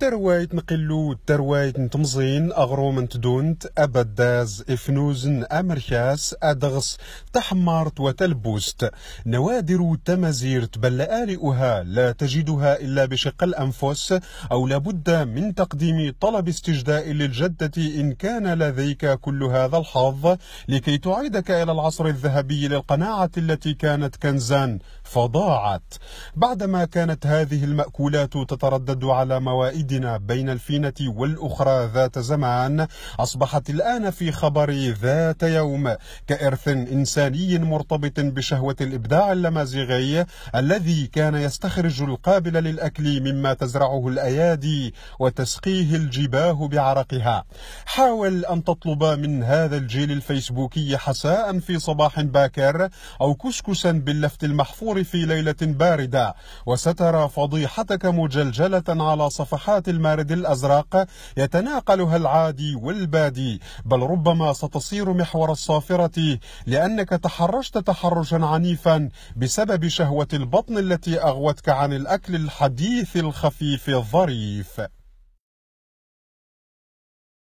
تروايت نقلو تروايت نتمزين أغروم تدونت أبداز إفنوزن أمركاس أدغس تحمارت وتلبوست نوادر تمازير آلئها لا تجدها إلا بشق الأنفس أو لابد من تقديم طلب استجداء للجدة إن كان لديك كل هذا الحظ لكي تعيدك إلى العصر الذهبي للقناعة التي كانت كنزا فضاعت بعدما كانت هذه المأكولات تتردد على موائد مترددة بين الفينة والأخرى ذات زمان أصبحت الآن في خبر ذات يوم كإرث إنساني مرتبط بشهوة الإبداع اللمازيغي الذي كان يستخرج القابل للأكل مما تزرعه الأيادي وتسقيه الجباه بعرقها حاول أن تطلب من هذا الجيل الفيسبوكي حساء في صباح باكر أو كسكسا باللفت المحفور في ليلة باردة وسترى فضيحتك مجلجلة على صفحات رائحات المارد الأزرق يتناقلها العادي والبادي بل ربما ستصير محور الصافرة لأنك تحرشت تحرشا عنيفا بسبب شهوة البطن التي أغوتك عن الأكل الحديث الخفيف الظريف